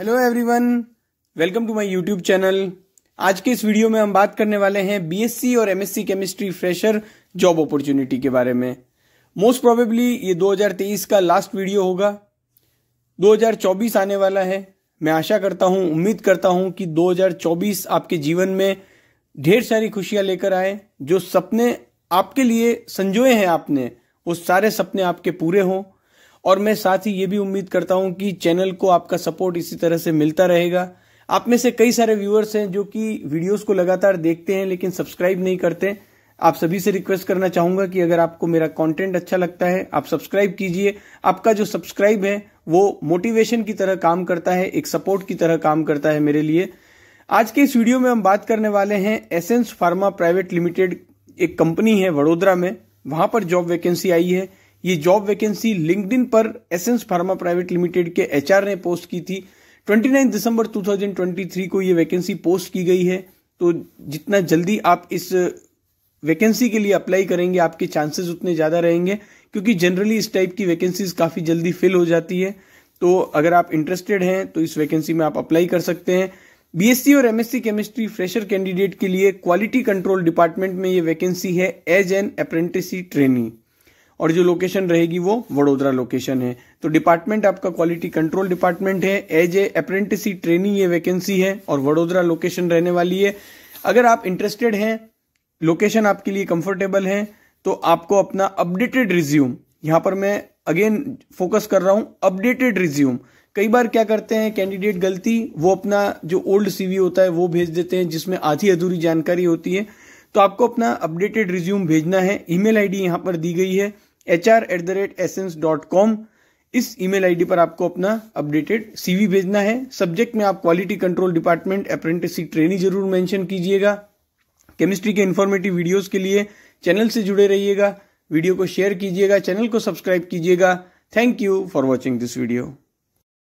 hello everyone welcome to my YouTube channel आज के इस वीडियो में हम बात करने वाले हैं बीएससी और MSc chemistry fresher job opportunity के बारे में मोस्ट प्रोबेबली ये 2023 का लास्ट वीडियो होगा 2024 आने वाला है मैं आशा करता हूं उम्मीद करता हूं कि 2024 आपके जीवन में ढेर सारी खुशियां लेकर आए जो सपने आपके लिए संजोए हैं आपने वो सारे सपने आपके पूरे हों और मैं साथ ही ये भी उम्मीद करता हूँ कि चैनल को आपका सपोर्ट इसी तरह से मिलता रहेगा आप में से कई सारे व्यूअर्स हैं जो कि वीडियोस को लगातार देखते हैं लेकिन सब्सक्राइब नहीं करते आप सभी से रिक्वेस्ट करना चाहूंगा कि अगर आपको मेरा कंटेंट अच्छा लगता है आप सब्सक्राइब कीजिए आपका जो सब्सक्राइब है वो मोटिवेशन की तरह काम करता है एक सपोर्ट की तरह काम करता है मेरे लिए आज के इस वीडियो में हम बात करने वाले हैं एसेंस फार्मा प्राइवेट लिमिटेड एक कंपनी है वडोदरा में वहां पर जॉब वैकेंसी आई है ये जॉब वैकेंसी लिंक्डइन पर एसेंस फार्मा प्राइवेट लिमिटेड के एचआर ने पोस्ट की थी 29 दिसंबर 2023 को ये वैकेंसी पोस्ट की गई है तो जितना जल्दी आप इस वैकेंसी के लिए अप्लाई करेंगे आपके चांसेस उतने ज़्यादा रहेंगे क्योंकि जनरली इस टाइप की वैकेंसीज काफ़ी जल्दी फिल हो जाती है तो अगर आप इंटरेस्टेड हैं तो इस वैकेंसी में आप अप्लाई कर सकते हैं बीएससी और एमएससी केमिस्ट्री फ्रेशर कैंडिडेट के लिए क्वालिटी कंट्रोल डिपार्टमेंट में ये वैकेंसी है एज एन अप्रेंटिस ट्रेनिंग और जो लोकेशन रहेगी वो वडोदरा लोकेशन है तो डिपार्टमेंट आपका क्वालिटी कंट्रोल डिपार्टमेंट है एज ए अप्रेंटिसी ट्रेनिंग ये वैकेंसी है और वडोदरा लोकेशन रहने वाली है अगर आप इंटरेस्टेड हैं लोकेशन आपके लिए कंफर्टेबल है तो आपको अपना अपडेटेड रिज्यूम यहां पर मैं अगेन फोकस कर रहा हूं अपडेटेड रिज्यूम कई बार क्या करते हैं कैंडिडेट गलती वो अपना जो ओल्ड सीवी होता है वो भेज देते हैं जिसमें आधी अधूरी जानकारी होती है तो आपको अपना अपडेटेड रिज्यूम भेजना है ईमेल आईडी यहां पर दी गई है H R at the rate essence dot com इस ईमेल आईडी पर आपको अपना अपडेटेड सीवी भेजना है सब्जेक्ट में आप quality control department apprenticeship training जरूर मेंशन कीजिएगा केमिस्ट्री के इन्फॉर्मेटिव वीडियोस के लिए चैनल से जुड़े रहिएगा वीडियो को शेयर कीजिएगा चैनल को सब्सक्राइब कीजिएगा thank you for watching this video